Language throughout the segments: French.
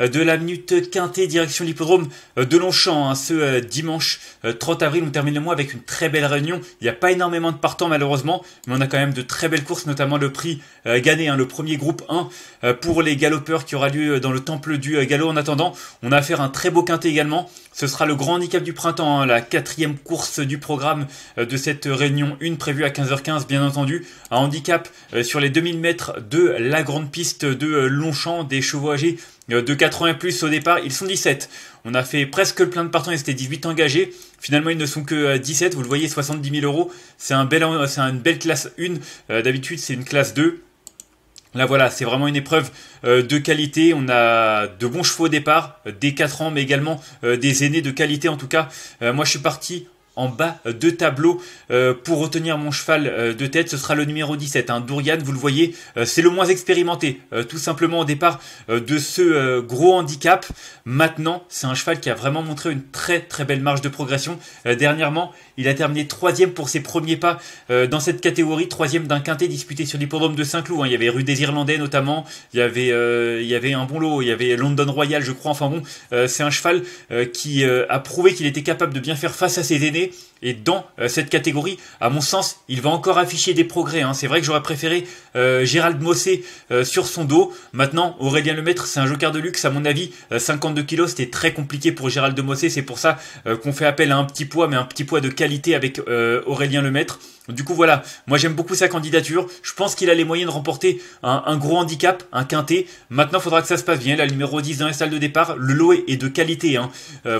euh, de la minute quintée direction l'hippodrome euh, de Longchamp. Hein, ce euh, dimanche 30 avril, on termine le mois avec une très belle réunion. Il n'y a pas énormément de partants malheureusement, mais on a quand même de très belles courses, notamment le prix gagné, hein, le premier groupe 1 pour les galopeurs qui aura lieu dans le temple du galop. En attendant, on a affaire à un très beau quintet également. Ce sera le grand handicap du printemps, hein, la quatrième course du programme de cette réunion 1 prévue à 15h15 bien entendu. Un handicap sur les 2000 mètres de la grande piste de Longchamp des chevaux âgés de 80 et plus au départ, ils sont 17. On a fait presque le plein de partants, et c'était 18 engagés. Finalement, ils ne sont que 17. Euh, Vous le voyez, 70 000 euros. C'est une belle classe 1. Euh, d'habitude, c'est une classe 2. Là voilà, c'est vraiment une épreuve euh, de qualité. On a de bons chevaux au départ, des 4 ans, mais également des aînés de qualité en tout cas. moi je suis parti en bas de tableau euh, pour retenir mon cheval euh, de tête. Ce sera le numéro 17. un hein, Dourian, vous le voyez, euh, c'est le moins expérimenté, tout simplement au départ de ce gros handicap. Maintenant, c'est un cheval qui a vraiment montré une très très belle marge de progression. dernièrement, il a terminé troisième pour ses premiers pas dans cette catégorie, troisième d'un quintet disputé sur l'hippodrome de Saint-Cloud. Hein. Il y avait Rue des Irlandais notamment, il y avait il y avait un bon lot, il y avait London Royal, je crois. Enfin bon, c'est un cheval qui a prouvé qu'il était capable de bien faire face à ses aînés et dans euh, cette catégorie, à mon sens, il va encore afficher des progrès. Hein. C'est vrai que j'aurais préféré euh, Gérald Mossé euh, sur son dos. Maintenant, Aurélien Lemaître, c'est un joker de luxe, à mon avis. 52 kilos, c'était très compliqué pour Gérald Mossé. C'est pour ça qu'on fait appel à un petit poids, mais un petit poids de qualité avec Aurélien Lemaître. Du coup, voilà, moi j'aime beaucoup sa candidature. Je pense qu'il a les moyens de remporter un, gros handicap, un quintet. Maintenant, il faudra que ça se passe bien. La numéro 10 dans la salle de départ, le lot est de qualité. Hein.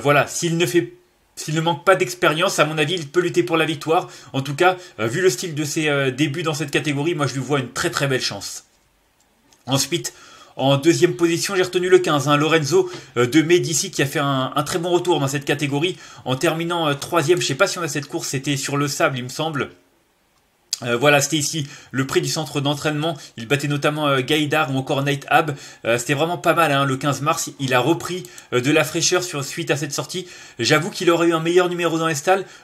voilà, s'il ne fait pas s'il ne manque pas d'expérience, à mon avis, il peut lutter pour la victoire. En tout cas, euh, vu le style de ses euh, débuts dans cette catégorie, moi je lui vois une très très belle chance. Ensuite, en deuxième position, j'ai retenu le 15, hein, Lorenzo euh, de Medici qui a fait un, très bon retour dans cette catégorie en terminant troisième. Je ne sais pas si on a cette course, c'était sur le sable, il me semble. Euh, voilà, c'était ici le prix du centre d'entraînement. Il battait notamment euh, Gaïdar ou encore Night Ab. Euh, c'était vraiment pas mal. Hein. Le 15 mars, il a repris de la fraîcheur sur, suite à cette sortie. J'avoue qu'il aurait eu un meilleur numéro dans les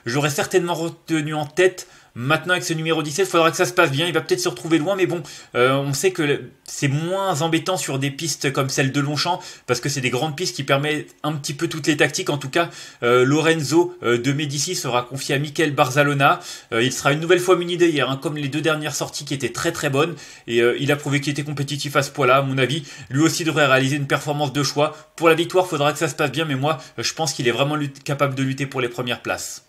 J'aurais certainement retenu en tête Maintenant, avec ce numéro 17, il faudra que ça se passe bien. Il va peut-être se retrouver loin, mais bon, euh, on sait que c'est moins embêtant sur des pistes comme celle de Longchamp, parce que c'est des grandes pistes qui permettent un petit peu toutes les tactiques. En tout cas, euh, Lorenzo euh, de Medici sera confié à Michael Barzalona. il sera une nouvelle fois muni d'ailleurs hein, comme les deux dernières sorties qui étaient très très bonnes. Et il a prouvé qu'il était compétitif à ce point-là, à mon avis. Lui aussi devrait réaliser une performance de choix. Pour la victoire, il faudra que ça se passe bien, mais moi, je pense qu'il est vraiment capable de lutter pour les premières places.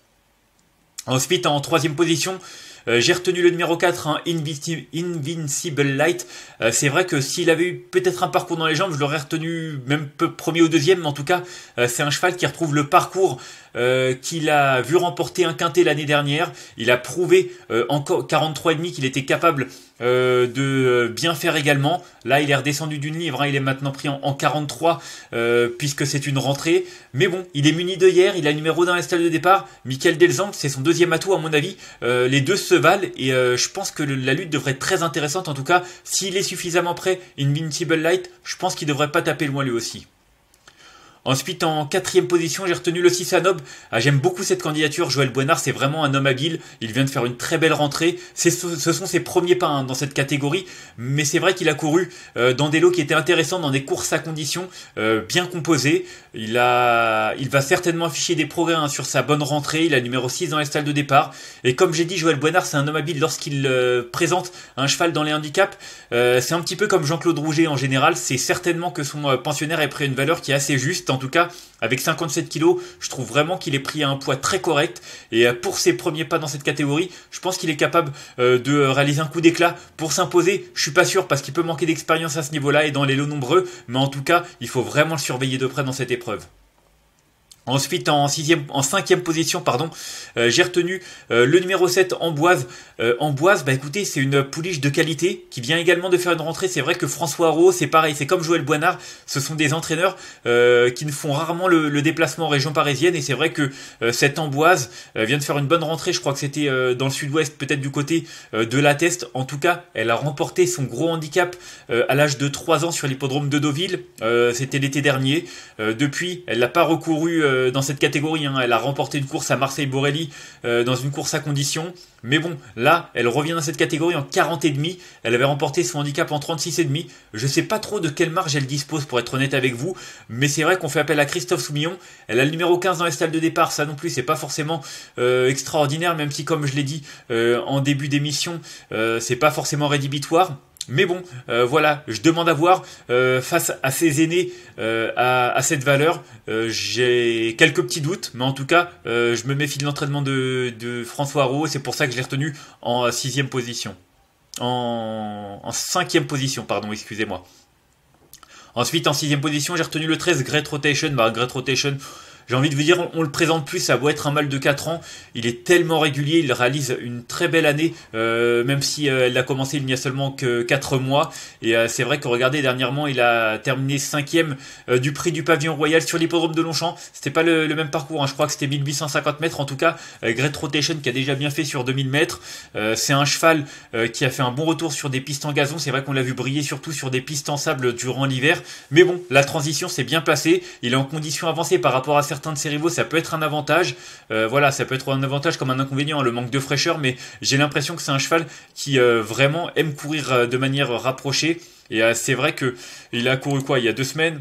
Ensuite, en troisième position, euh, j'ai retenu le numéro 4, hein, Invincible, Light. Euh, c'est vrai que s'il avait eu peut-être un parcours dans les jambes, je l'aurais retenu même peu premier ou deuxième, mais en tout cas, euh, c'est un cheval qui retrouve le parcours qu'il a vu remporter un quintet l'année dernière. Il a prouvé en 43,5 qu'il était capable de bien faire également. Là, il est redescendu d'une livre, hein, il est maintenant pris en, 43 puisque c'est une rentrée. Mais bon, il est muni de hier, il a le numéro dans la stade de départ. Michael Delzang, c'est son deuxième deuxième atout, à mon avis, euh, les deux se valent et euh, je pense que la lutte devrait être très intéressante. En tout cas, s'il est suffisamment prêt, une Invincible Light, je pense qu'il devrait pas taper loin lui aussi. Ensuite, en quatrième position, j'ai retenu le 6 Nob. Ah, j'aime beaucoup cette candidature. Joël Buenard, c'est vraiment un homme habile. Il vient de faire une très belle rentrée. Ce, sont ses premiers pas hein, dans cette catégorie. Mais c'est vrai qu'il a couru euh, dans des lots qui étaient intéressants, dans des courses à conditions euh, bien composées. Il, va certainement afficher des progrès hein, sur sa bonne rentrée. Il a numéro 6 dans les stalles de départ. Et comme j'ai dit, Joël Buenard, c'est un homme habile lorsqu'il euh, présente un cheval dans les handicaps. c'est un petit peu comme Jean-Claude Rouget en général. C'est certainement que son pensionnaire ait pris une valeur qui est assez juste en tout cas, avec 57 kilos, je trouve vraiment qu'il est pris à un poids très correct. Et euh, pour ses premiers pas dans cette catégorie, je pense qu'il est capable euh, de euh, réaliser un coup d'éclat pour s'imposer. Je suis pas sûr parce qu'il peut manquer d'expérience à ce niveau-là et dans les lots nombreux. Mais en tout cas, il faut vraiment le surveiller de près dans cette épreuve. Ensuite, en, sixième, en cinquième position, pardon, euh, j'ai retenu euh, le numéro 7, Amboise. Euh, Amboise, bah écoutez, c'est une pouliche de qualité qui vient également de faire une rentrée. C'est vrai que François Rowe, c'est pareil, c'est comme Joël Boinard, ce sont des entraîneurs qui ne font rarement le, déplacement en région parisienne. Et c'est vrai que cette Amboise vient de faire une bonne rentrée. Je crois que c'était dans le sud-ouest, peut-être du côté de la Teste. En tout cas, elle a remporté son gros handicap à l'âge de 3 ans sur l'hippodrome de Deauville. c'était l'été dernier. depuis, elle n'a pas recouru euh, dans cette catégorie. Hein. Elle a remporté une course à Marseille-Borelli euh, dans une course à condition. Mais bon, là, elle revient dans cette catégorie en et demi. Elle avait remporté son handicap en et demi. Je ne sais pas trop de quelle marge elle dispose, pour être honnête avec vous. Mais c'est vrai qu'on fait appel à Christophe Soumillon. Elle a le numéro 15 dans les salles de départ. Ça non plus, c'est pas forcément euh, extraordinaire, même si, comme je l'ai dit en début d'émission, c'est pas forcément rédhibitoire. Mais bon, euh, voilà, je demande à voir euh, face à ces aînés, euh, à, cette valeur. J'ai quelques petits doutes, mais en tout cas, je me méfie de l'entraînement de, François Rowe. C'est pour ça que je l'ai retenu en sixième position. En, cinquième position, pardon, excusez-moi. Ensuite, en 6 sixième position, j'ai retenu le 13, Great Rotation. Bah, Great Rotation, j'ai envie de vous dire, on, le présente plus, ça doit être un mâle de 4 ans. Il est tellement régulier, il réalise une très belle année, euh, même si euh, elle a commencé il n'y a seulement que 4 mois. Et euh, c'est vrai que regardez, dernièrement, il a terminé 5 ème du prix du pavillon royal sur l'hippodrome de Longchamp. C'était pas le, même parcours, hein. je crois que c'était 1850 mètres en tout cas. Great Rotation qui a déjà bien fait sur 2000 mètres. c'est un cheval qui a fait un bon retour sur des pistes en gazon. C'est vrai qu'on l'a vu briller surtout sur des pistes en sable durant l'hiver. Mais bon, la transition s'est bien passée. Il est en condition avancée par rapport à certains certains de ses rivaux, ça peut être un avantage. Euh, voilà, ça peut être un avantage comme un inconvénient, hein, le manque de fraîcheur, mais j'ai l'impression que c'est un cheval qui euh, vraiment aime courir euh, de manière rapprochée. Et c'est vrai que il a couru quoi il y a deux semaines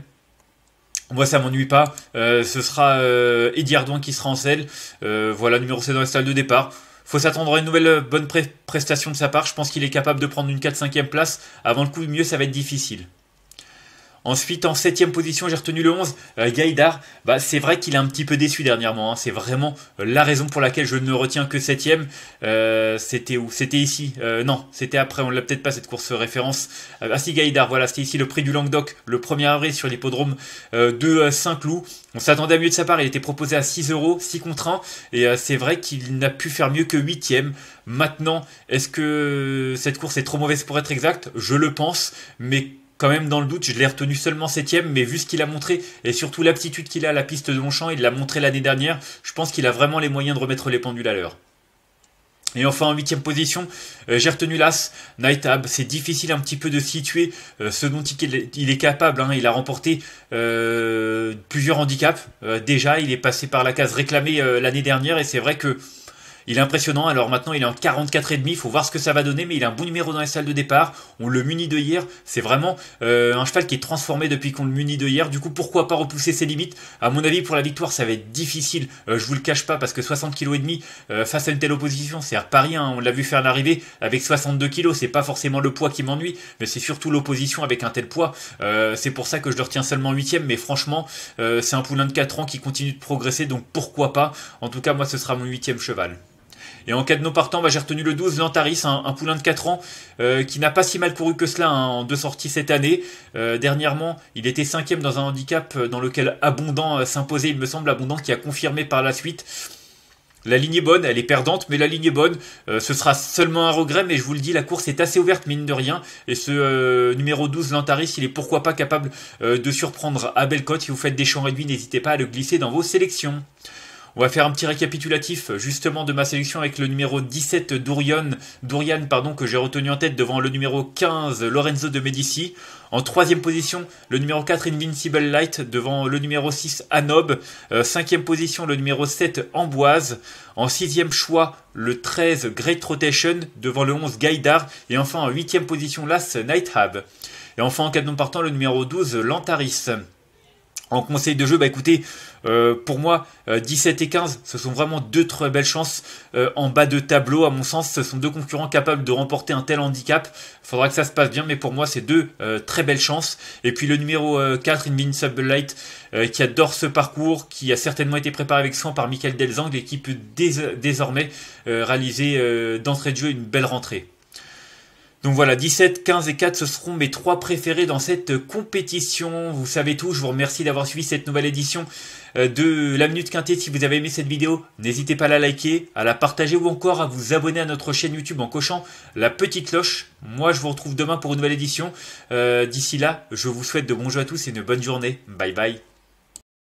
moi, ça m'ennuie pas. ce sera euh, Eddie Ardouin qui sera en selle. voilà, numéro 7 dans la salle de départ. Faut s'attendre à une nouvelle bonne prestation de sa part. Je pense qu'il est capable de prendre une 4-5e place. Avant le coup, mieux, ça va être difficile. Ensuite, en septième position, j'ai retenu le 11, euh, Gaïdar. Bah, c'est vrai qu'il est un petit peu déçu dernièrement. Hein. C'est vraiment euh, la raison pour laquelle je ne retiens que septième. Euh, c'était où C'était ici. Euh, non, c'était après. On ne l'a peut-être pas cette course référence. ah si, Gaïdar. Voilà, c'était ici le prix du Languedoc, le 1er avril sur l'hippodrome de Saint-Cloud. On s'attendait à mieux de sa part. Il était proposé à 6 euros, 6 contre 1. Et c'est vrai qu'il n'a pu faire mieux que 8 huitième. Maintenant, est-ce que cette course est trop mauvaise pour être exacte Je le pense, mais quand même dans le doute. Je l'ai retenu seulement septième, mais vu ce qu'il a montré et surtout l'aptitude qu'il a à la piste de Longchamp, il l'a montré l'année dernière, je pense qu'il a vraiment les moyens de remettre les pendules à l'heure. Et enfin en huitième position, euh, j'ai retenu l'As, Nightab. C'est difficile un petit peu de situer euh, ce dont il, est capable. Hein. Il a remporté euh, plusieurs handicaps. déjà, il est passé par la case réclamée l'année dernière et c'est vrai que il est impressionnant, alors maintenant il est en 44,5, il faut voir ce que ça va donner, mais il a un bon numéro dans les salles de départ, on le munit de hier, c'est vraiment euh, un cheval qui est transformé depuis qu'on le munit de hier, du coup pourquoi pas repousser ses limites À mon avis pour la victoire ça va être difficile, euh, je vous le cache pas, parce que 60 kg et demi euh, face à une telle opposition, c'est à Paris, hein. on l'a vu faire l'arrivée avec 62 kg, c'est pas forcément le poids qui m'ennuie, mais c'est surtout l'opposition avec un tel poids, c'est pour ça que je le retiens seulement 8ème, mais franchement c'est un poulain de 4 ans qui continue de progresser, donc pourquoi pas en tout cas, moi, ce sera mon huitième cheval. Et en cas de non partant, bah, j'ai retenu le 12, Lantaris, un, poulain de 4 ans euh, qui n'a pas si mal couru que cela hein, en deux sorties cette année. Euh, dernièrement, il était cinquième dans un handicap euh, dans lequel Abondant s'imposait, il me semble, Abondant qui a confirmé par la suite. La ligne est bonne, elle est perdante, mais la ligne est bonne. ce sera seulement un regret, mais je vous le dis, la course est assez ouverte, mine de rien. Et ce numéro 12, Lantaris, il est pourquoi pas capable de surprendre à Belcote. Si vous faites des champs réduits, n'hésitez pas à le glisser dans vos sélections. On va faire un petit récapitulatif euh, justement de ma sélection avec le numéro 17 Durian, pardon, que j'ai retenu en tête devant le numéro 15 Lorenzo de Medici. En troisième position, le numéro 4 Invincible Light devant le numéro 6 Anob. Euh, cinquième position, le numéro 7 Amboise. En sixième choix, le 13 Great Rotation devant le 11 Gaïdar. Et enfin en huitième position, l'As Nighthab. Et enfin en non partant, le numéro 12 Lantaris. En conseil de jeu, bah écoutez, euh, pour moi, 17 euh, et 15, ce sont vraiment deux très belles chances euh, en bas de tableau. À mon sens, ce sont deux concurrents capables de remporter un tel handicap. Faudra que ça se passe bien, mais pour moi, c'est deux très belles chances. Et puis le numéro 4, Invincible Light, qui adore ce parcours, qui a certainement été préparé avec soin par Michael Delzang et qui peut désormais réaliser d'entrée de jeu une belle rentrée. Donc voilà, 17, 15 et 4, ce seront mes trois préférés dans cette compétition. Vous savez tout, je vous remercie d'avoir suivi cette nouvelle édition euh, de La Minute Quintée. Si vous avez aimé cette vidéo, n'hésitez pas à la liker, à la partager ou encore à vous abonner à notre chaîne YouTube en cochant la petite cloche. Moi, je vous retrouve demain pour une nouvelle édition. Euh, d'ici là, je vous souhaite de bons jeux à tous et une bonne journée. Bye bye.